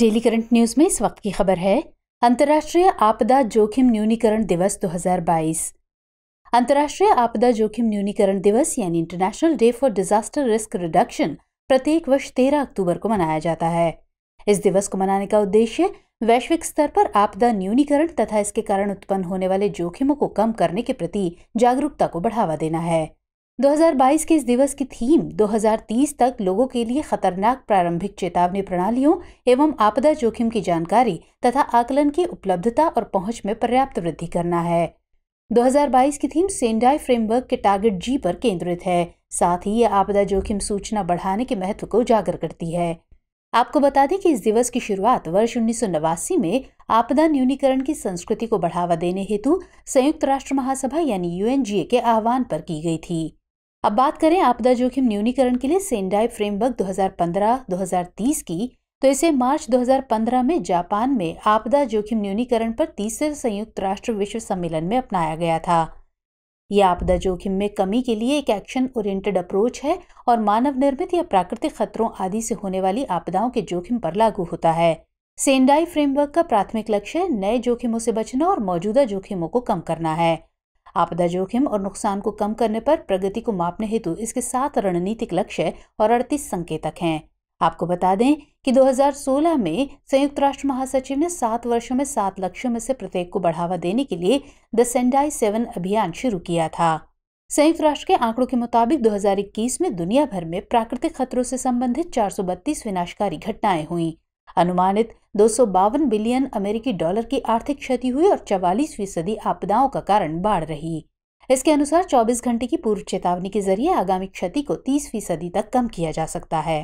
daily current news में इस वक्त की खबर है अंतर्राष्ट्रीय आपदा जोखिम न्यूनीकरण दिवस 2022 अंतर्राष्ट्रीय आपदा जोखिम न्यूनीकरण दिवस यानी international day for disaster risk reduction प्रत्येक वर्ष 13 अक्टूबर को मनाया जाता है इस दिवस को मनाने का उद्देश्य वैश्विक स्तर पर आपदा न्यूनीकरण तथा इसके कारण उत्पन्न होने वाले जोखिमों को कम करने के प्रति जागरूकता को बढ़ावा देना है 2022 के इस दिवस की थीम 2030 तक लोगों के लिए खतरनाक प्रारंभिक चेतावनी प्रणालियों एवं आपदा जोखिम की जानकारी तथा आकलन की उपलब्धता और पहुंच में पर्याप्त वृद्धि करना है 2022 की थीम सेंडाई फ्रेमवर्क के टारगेट जी पर केंद्रित है साथ ही यह आपदा जोखिम सूचना बढ़ाने के महत्व को उजागर करती है आपको बता दें कि इस दिवस की शुरुआत वर्ष उन्नीस में आपदा न्यूनीकरण की संस्कृति को बढ़ावा देने हेतु संयुक्त राष्ट्र महासभा यानी यूएनजीए के आह्वान पर की गई थी अब बात करें आपदा जोखिम न्यूनीकरण के लिए सेंडाई फ्रेमवर्क 2015-2030 की तो इसे मार्च 2015 में जापान में आपदा जोखिम न्यूनीकरण पर तीसरे संयुक्त राष्ट्र विश्व सम्मेलन में अपनाया गया था यह आपदा जोखिम में कमी के लिए एक एक्शन ओरिएंटेड अप्रोच है और मानव निर्मित या प्राकृतिक खतरों आदि से होने वाली आपदाओं के जोखिम पर लागू होता है सेंडाई फ्रेमवर्क का प्राथमिक लक्ष्य नए जोखिमों से बचना और मौजूदा जोखिमों को कम करना है आपदा जोखिम और नुकसान को कम करने पर प्रगति को मापने हेतु इसके सात रणनीतिक लक्ष्य और अड़तीस संकेतक हैं आपको बता दें कि 2016 में संयुक्त राष्ट्र महासचिव ने सात वर्षों में सात लक्ष्यों में से प्रत्येक को बढ़ावा देने के लिए द सेंडाई सेवन अभियान शुरू किया था संयुक्त राष्ट्र के आंकड़ों के मुताबिक 2021 में दुनिया भर में प्राकृतिक खतरों से संबंधित चार विनाशकारी घटनाएं हुईं अनुमानित दो बिलियन अमेरिकी डॉलर की आर्थिक क्षति हुई और चवालीस फीसदी आपदाओं का कारण बाढ़ रही इसके अनुसार 24 घंटे की पूर्व चेतावनी के जरिए आगामी क्षति को 30 फीसदी तक कम किया जा सकता है